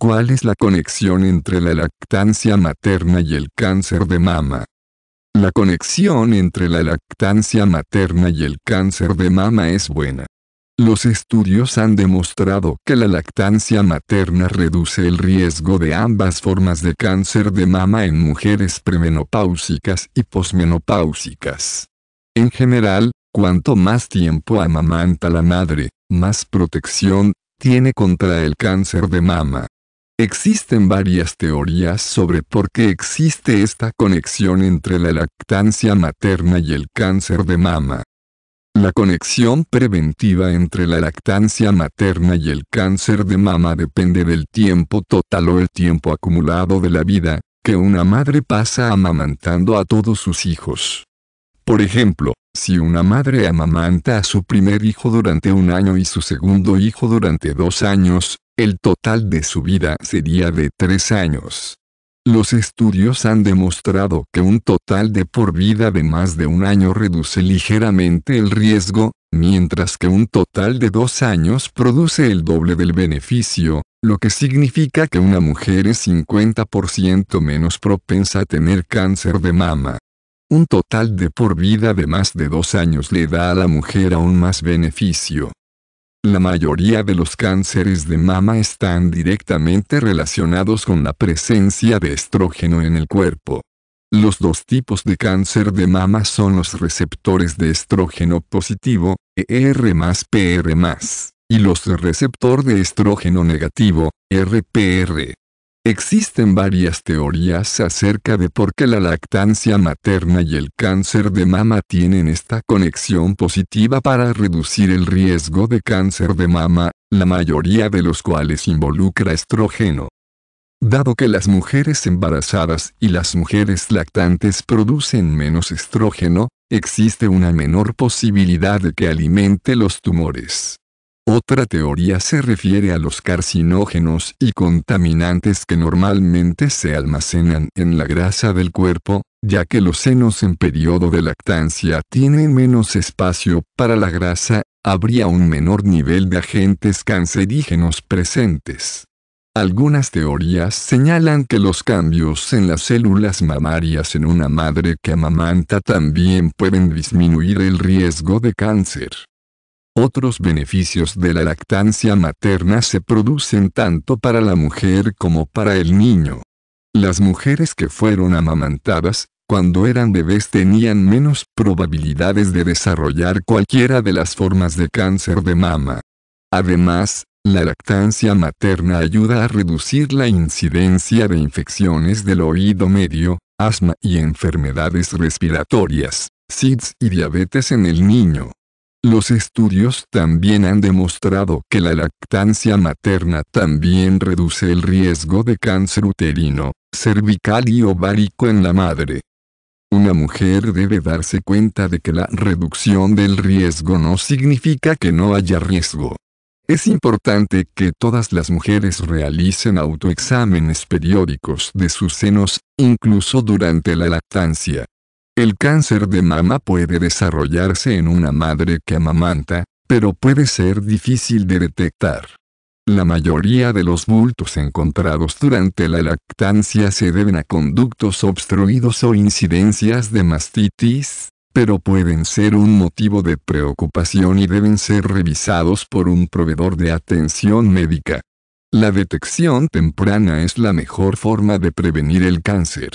¿Cuál es la conexión entre la lactancia materna y el cáncer de mama? La conexión entre la lactancia materna y el cáncer de mama es buena. Los estudios han demostrado que la lactancia materna reduce el riesgo de ambas formas de cáncer de mama en mujeres premenopáusicas y posmenopáusicas. En general, cuanto más tiempo amamanta la madre, más protección tiene contra el cáncer de mama. Existen varias teorías sobre por qué existe esta conexión entre la lactancia materna y el cáncer de mama. La conexión preventiva entre la lactancia materna y el cáncer de mama depende del tiempo total o el tiempo acumulado de la vida, que una madre pasa amamantando a todos sus hijos. Por ejemplo, si una madre amamanta a su primer hijo durante un año y su segundo hijo durante dos años, el total de su vida sería de tres años. Los estudios han demostrado que un total de por vida de más de un año reduce ligeramente el riesgo, mientras que un total de dos años produce el doble del beneficio, lo que significa que una mujer es 50% menos propensa a tener cáncer de mama. Un total de por vida de más de dos años le da a la mujer aún más beneficio. La mayoría de los cánceres de mama están directamente relacionados con la presencia de estrógeno en el cuerpo. Los dos tipos de cáncer de mama son los receptores de estrógeno positivo, ER más PR y los receptor de estrógeno negativo, RPR. E Existen varias teorías acerca de por qué la lactancia materna y el cáncer de mama tienen esta conexión positiva para reducir el riesgo de cáncer de mama, la mayoría de los cuales involucra estrógeno. Dado que las mujeres embarazadas y las mujeres lactantes producen menos estrógeno, existe una menor posibilidad de que alimente los tumores. Otra teoría se refiere a los carcinógenos y contaminantes que normalmente se almacenan en la grasa del cuerpo, ya que los senos en periodo de lactancia tienen menos espacio para la grasa, habría un menor nivel de agentes cancerígenos presentes. Algunas teorías señalan que los cambios en las células mamarias en una madre que amamanta también pueden disminuir el riesgo de cáncer. Otros beneficios de la lactancia materna se producen tanto para la mujer como para el niño. Las mujeres que fueron amamantadas, cuando eran bebés tenían menos probabilidades de desarrollar cualquiera de las formas de cáncer de mama. Además, la lactancia materna ayuda a reducir la incidencia de infecciones del oído medio, asma y enfermedades respiratorias, SIDS y diabetes en el niño. Los estudios también han demostrado que la lactancia materna también reduce el riesgo de cáncer uterino, cervical y ovárico en la madre. Una mujer debe darse cuenta de que la reducción del riesgo no significa que no haya riesgo. Es importante que todas las mujeres realicen autoexámenes periódicos de sus senos, incluso durante la lactancia. El cáncer de mama puede desarrollarse en una madre que amamanta, pero puede ser difícil de detectar. La mayoría de los bultos encontrados durante la lactancia se deben a conductos obstruidos o incidencias de mastitis, pero pueden ser un motivo de preocupación y deben ser revisados por un proveedor de atención médica. La detección temprana es la mejor forma de prevenir el cáncer.